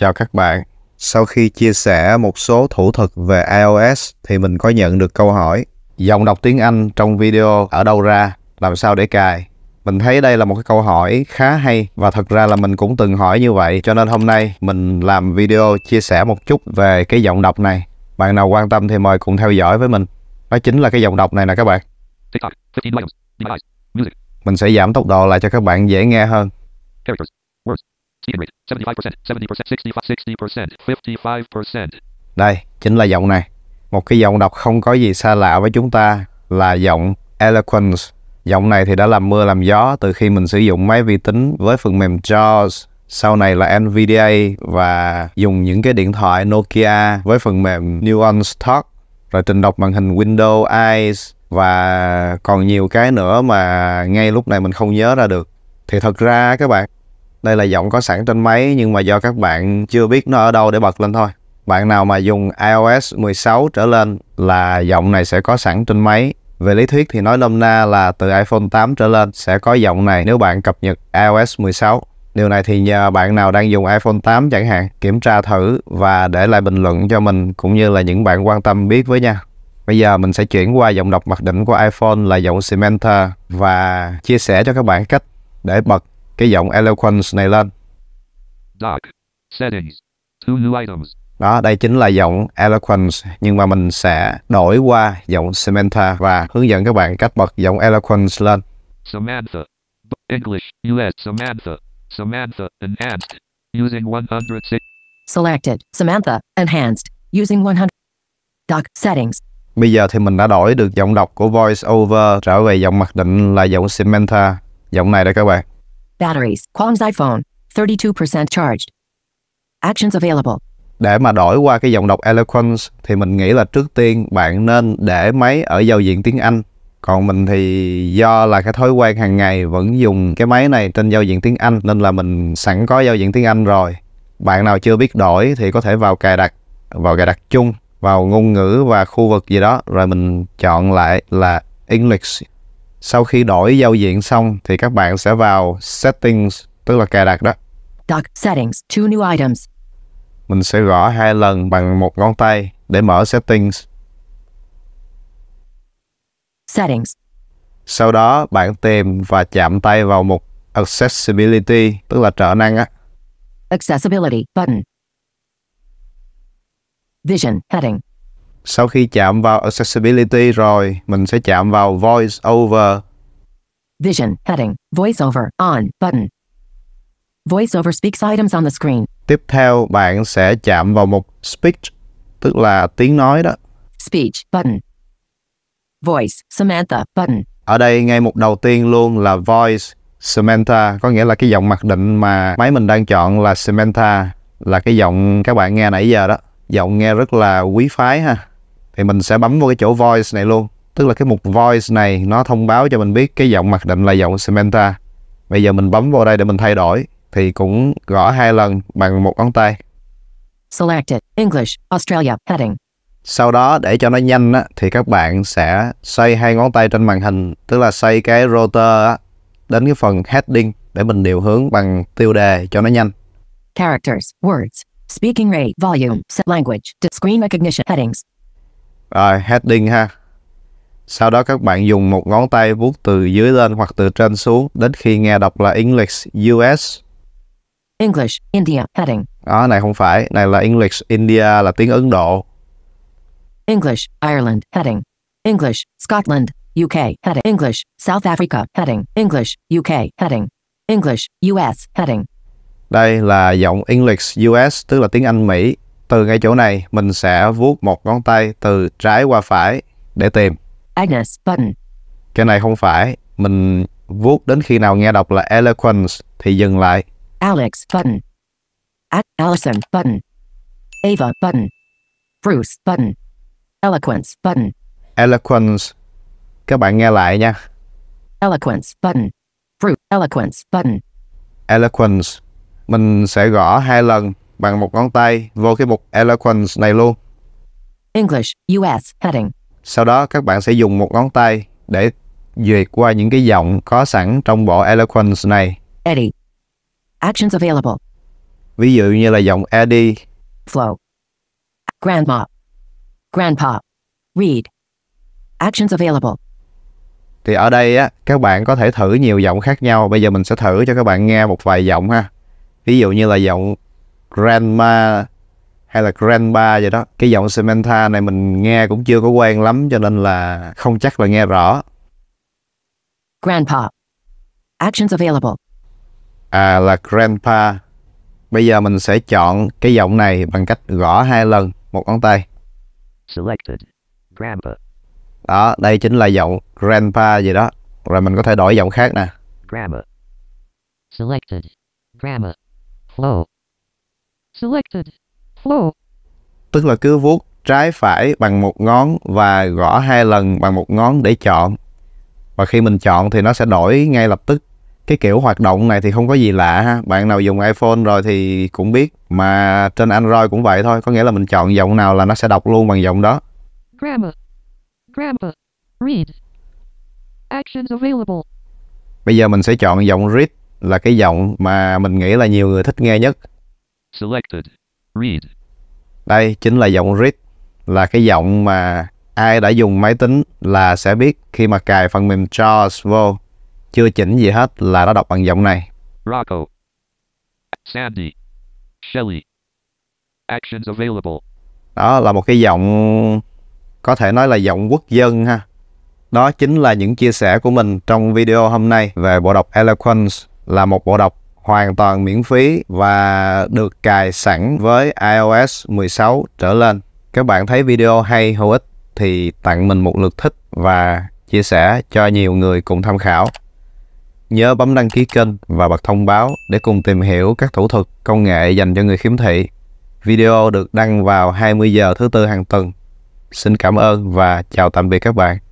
Chào các bạn. Sau khi chia sẻ một số thủ thuật về iOS thì mình có nhận được câu hỏi Dòng đọc tiếng Anh trong video ở đâu ra? Làm sao để cài? Mình thấy đây là một cái câu hỏi khá hay và thật ra là mình cũng từng hỏi như vậy cho nên hôm nay mình làm video chia sẻ một chút về cái giọng đọc này. Bạn nào quan tâm thì mời cùng theo dõi với mình. Đó chính là cái giọng đọc này nè các bạn. Mình sẽ giảm tốc độ lại cho các bạn dễ nghe hơn. Đây, chính là giọng này. Một cái giọng đọc không có gì xa lạ với chúng ta là giọng eloquence. Giọng này thì đã làm mưa làm gió từ khi mình sử dụng máy vi tính với phần mềm JAWS sau này là NVDA và dùng những cái điện thoại Nokia với phần mềm Nuance Talk rồi trình đọc màn hình Windows Eyes và còn nhiều cái nữa mà ngay lúc này mình không nhớ ra được thì thật ra các bạn đây là giọng có sẵn trên máy nhưng mà do các bạn chưa biết nó ở đâu để bật lên thôi bạn nào mà dùng iOS 16 trở lên là giọng này sẽ có sẵn trên máy về lý thuyết thì nói nôm na là từ iPhone 8 trở lên sẽ có giọng này nếu bạn cập nhật iOS 16 Điều này thì nhờ bạn nào đang dùng iPhone 8 chẳng hạn kiểm tra thử và để lại bình luận cho mình cũng như là những bạn quan tâm biết với nha. Bây giờ mình sẽ chuyển qua giọng đọc mặc định của iPhone là giọng Samantha và chia sẻ cho các bạn cách để bật cái giọng eloquence này lên. Doc. Settings. Two new items. Đó, đây chính là giọng Eloquence nhưng mà mình sẽ đổi qua giọng Samantha và hướng dẫn các bạn cách bật giọng Eloquence lên. Samantha. English, US, Samantha. Samantha, enhanced. Using 106. Selected, Samantha, enhanced. Using 100. Doc, settings. Bây giờ thì mình đã đổi được giọng đọc của voice over trở về giọng mặc định là giọng Samantha. Giọng này đây các bạn. Batteries. Qualcomm's iPhone. 32% charged. Actions available. Để mà đổi qua cái dòng đọc Eloquence thì mình nghĩ là trước tiên bạn nên để máy ở giao diện tiếng Anh. Còn mình thì do là cái thói quen hàng ngày vẫn dùng cái máy này trên giao diện tiếng Anh nên là mình sẵn có giao diện tiếng Anh rồi. Bạn nào chưa biết đổi thì có thể vào cài đặt, vào cài đặt chung, vào ngôn ngữ và khu vực gì đó rồi mình chọn lại là English sau khi đổi giao diện xong thì các bạn sẽ vào Settings, tức là cài đặt đó. Doc Settings, two new items. Mình sẽ gõ hai lần bằng một ngón tay để mở Settings. Settings. Sau đó bạn tìm và chạm tay vào mục Accessibility, tức là trợ năng á. Accessibility button. Vision heading sau khi chạm vào accessibility rồi, mình sẽ chạm vào voice over. Vision heading, voice over on button. Voice over speaks items on the screen. Tiếp theo bạn sẽ chạm vào mục speech, tức là tiếng nói đó. Speech button. Voice Samantha button. Ở đây ngay mục đầu tiên luôn là voice Samantha, có nghĩa là cái giọng mặc định mà máy mình đang chọn là Samantha, là cái giọng các bạn nghe nãy giờ đó giọng nghe rất là quý phái ha thì mình sẽ bấm vào cái chỗ voice này luôn tức là cái mục voice này nó thông báo cho mình biết cái giọng mặc định là giọng Samantha bây giờ mình bấm vào đây để mình thay đổi thì cũng gõ hai lần bằng một ngón tay selected English Australia heading sau đó để cho nó nhanh á, thì các bạn sẽ xoay hai ngón tay trên màn hình tức là xoay cái rotor á, đến cái phần heading để mình điều hướng bằng tiêu đề cho nó nhanh characters words speaking rate volume set language screen recognition headings rồi, heading ha. Sau đó các bạn dùng một ngón tay vuốt từ dưới lên hoặc từ trên xuống đến khi nghe đọc là English US. English India heading. Đó, này không phải, này là English India là tiếng Ấn Độ. English Ireland heading. English Scotland UK heading. English South Africa heading. English UK heading. English US heading. Đây là giọng English US tức là tiếng Anh Mỹ từ ngay chỗ này, mình sẽ vuốt một ngón tay từ trái qua phải để tìm. Agnes button. Cái này không phải. Mình vuốt đến khi nào nghe đọc là eloquence thì dừng lại. Alex button. Allison button. Ava button. Bruce button. Eloquence button. Eloquence. Các bạn nghe lại nha. Eloquence button. Bruce. Eloquence button. Eloquence. Mình sẽ gõ hai lần bằng một ngón tay vô cái mục Eloquence này luôn. English, US, heading. Sau đó các bạn sẽ dùng một ngón tay để duyệt qua những cái giọng có sẵn trong bộ Eloquence này. Eddie. Actions available. Ví dụ như là giọng Eddie. Flow. Grandma. Grandpa. Read. Actions available. Thì ở đây á, các bạn có thể thử nhiều giọng khác nhau. Bây giờ mình sẽ thử cho các bạn nghe một vài giọng ha. Ví dụ như là giọng grandma hay là grandpa vậy đó cái giọng Samantha này mình nghe cũng chưa có quen lắm cho nên là không chắc là nghe rõ grandpa actions available à là grandpa bây giờ mình sẽ chọn cái giọng này bằng cách gõ hai lần một ngón tay selected grandpa đó đây chính là giọng grandpa gì đó rồi mình có thể đổi giọng khác nè grandma selected grandma flow Selected. Flow. Tức là cứ vuốt trái phải bằng một ngón và gõ hai lần bằng một ngón để chọn. Và khi mình chọn thì nó sẽ đổi ngay lập tức. Cái kiểu hoạt động này thì không có gì lạ ha. Bạn nào dùng iPhone rồi thì cũng biết. Mà trên Android cũng vậy thôi. Có nghĩa là mình chọn giọng nào là nó sẽ đọc luôn bằng giọng đó. Grammar. Grammar. Read. Actions available. Bây giờ mình sẽ chọn giọng read là cái giọng mà mình nghĩ là nhiều người thích nghe nhất Selected. Read. Đây chính là giọng read, là cái giọng mà ai đã dùng máy tính là sẽ biết khi mà cài phần mềm JAWS vô, chưa chỉnh gì hết là nó đọc bằng giọng này. Rocco. Sandy. Shelly. Actions available. Đó là một cái giọng có thể nói là giọng quốc dân ha. Đó chính là những chia sẻ của mình trong video hôm nay về bộ đọc Eloquence là một bộ đọc hoàn toàn miễn phí và được cài sẵn với iOS 16 trở lên. Các bạn thấy video hay hữu ích thì tặng mình một lượt thích và chia sẻ cho nhiều người cùng tham khảo. Nhớ bấm đăng ký kênh và bật thông báo để cùng tìm hiểu các thủ thuật công nghệ dành cho người khiếm thị. Video được đăng vào 20 giờ thứ tư hàng tuần. Xin cảm ơn và chào tạm biệt các bạn.